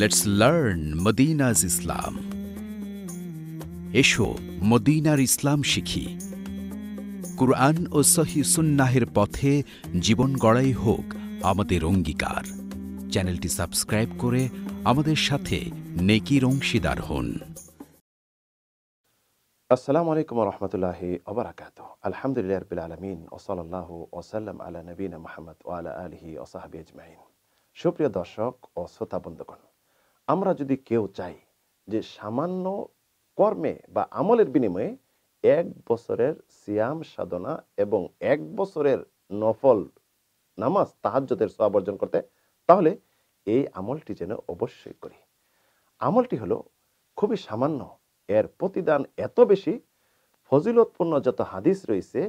let's learn মদিনাজ ইসলাম এসো মদিনার ইসলাম শিখি কুরআন ও সহি সুন্নাহের পথে জীবন গড়াই হোক আমাদের অঙ্গীকার চ্যানেলটি সাবস্ক্রাইব করে আমাদের সাথে নেকির অংশীদার হন আসসালামু আলাইকুম রহমতুল্লাহ ওবরাকাত আলহামদুলিল্লাহ রবিল আলমিন ওসলাল্লাহ ওসাল্লাম আলা নবীন মাহমদ ওয়ালা আলহি ওসাহাবি আজমাইন সুপ্রিয় দর্শক ও শ্রোতা বন্ধুগণ আমরা যদি কেউ চাই যে সামান্য কর্মে বা আমলের বিনিময়ে এক বছরের সিয়াম সাধনা এবং এক বছরের নফল নামাজ তাহাজ্যদের সব অর্জন করতে তাহলে এই আমলটি যেন অবশ্যই করি আমলটি হলো খুবই সামান্য এর প্রতিদান এত বেশি ফজিলতপূর্ণ যত হাদিস রয়েছে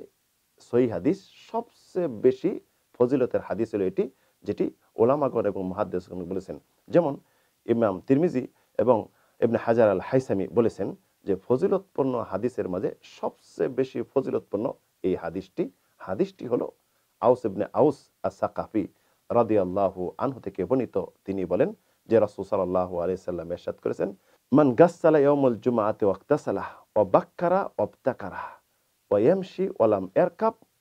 সই হাদিস সবচেয়ে বেশি ফজিলতের হাদিস হলো এটি যেটি ওলামাগর এবং মহাদ্দেশগণ বলেছেন যেমন ইমাম তিরমিজি এবং এমনি হাজার আল হাইসামি বলেছেন যে ফজিলতপূর্ণ হাদিসের মাঝে সবচেয়ে বেশি ফজিলতপূর্ণ এই হাদিসটি হাদিসটি হলো আউস ইবনে আউস আসা কাফি রাদি আল্লাহ আনহু থেকে বর্ণিত তিনি বলেন যে রাসু সাল্লাহ আলিয়াল্লাম এরশাদ করেছেন মান গাছালা ইয়মুল আতে ওয়াক্তাসালাহ ও বাক্কারা অবতাকারা ওয়ামশি ওয়ালাম ও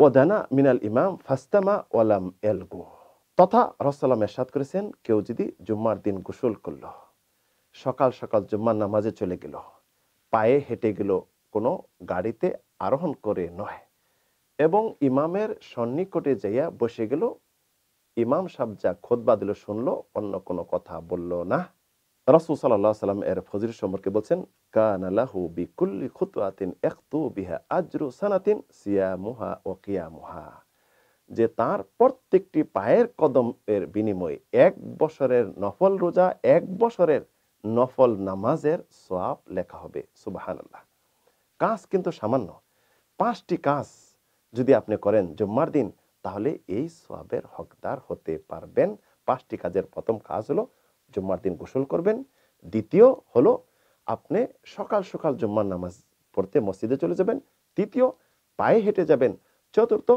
ওদানা মিনাল ইমাম ফাস্তামা ওয়ালাম এলগু তথা রসাল্লাম এরশাদ করেছেন কেউ যদি জুম্মার দিন গোসল করল সকাল সকাল জুম্মার নামাজে চলে গেল পায়ে হেঁটে গেল কোনো গাড়িতে আরোহণ করে নয় এবং ইমামের সন্নিকটে যাইয়া বসে গেল ইমাম সাহ যা খোদবা দিল শুনলো অন্য কোনো কথা বলল না রসুল সাল্লাহ সাল্লাম এর ফজির সম্পর্কে বলছেন কানালাহু বিকুল্লি খুতুয়াতিন একতু বিহা আজরু সানাতিন মুহা ও মুহা যে তার প্রত্যেকটি পায়ের কদম এর বিনিময়ে এক বছরের নফল রোজা এক বছরের নফল নামাজের সোয়াব লেখা হবে সুবাহান কাজ কিন্তু সামান্য পাঁচটি কাজ যদি আপনি করেন জুম্মার দিন তাহলে এই সোয়াবের হকদার হতে পারবেন পাঁচটি কাজের প্রথম কাজ হলো জুম্মার দিন গোসল করবেন দ্বিতীয় হলো আপনি সকাল সকাল জুম্মার নামাজ পড়তে মসজিদে চলে যাবেন তৃতীয় পায়ে হেঁটে যাবেন চতুর্থ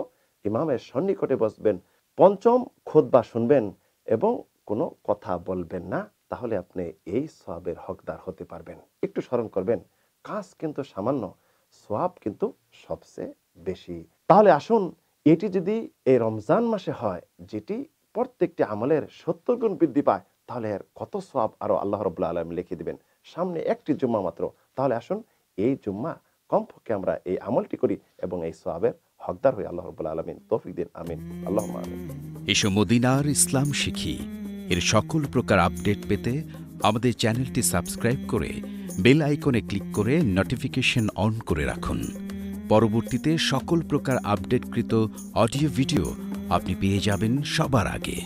ইমামের সন্নিকটে বসবেন পঞ্চম খোদবা শুনবেন এবং কোনো কথা বলবেন না তাহলে আপনি এই সবের হকদার হতে পারবেন একটু স্মরণ করবেন কাজ কিন্তু সামান্য সোয়াব কিন্তু সবচেয়ে বেশি তাহলে আসুন এটি যদি এই রমজান মাসে হয় যেটি প্রত্যেকটি আমলের সত্তর গুণ বৃদ্ধি পায় তাহলে এর কত সোয়াব আরও আল্লাহ রবুল্লা আলম লিখে দিবেন সামনে একটি জুম্মা মাত্র তাহলে আসুন এই জুম্মা কমপক্ষে আমরা এই আমলটি করি এবং এই সোয়াবের হকদার হয়ে আল্লাহ রব্বুল আলমিন তৌফিক দিন আমিন আল্লাহ আমিন মদিনার ইসলাম শিখি এর সকল প্রকার আপডেট পেতে আমাদের চ্যানেলটি সাবস্ক্রাইব করে বেল আইকনে ক্লিক করে নোটিফিকেশন অন করে রাখুন পরবর্তীতে সকল প্রকার আপডেটকৃত অডিও ভিডিও আপনি পেয়ে যাবেন সবার আগে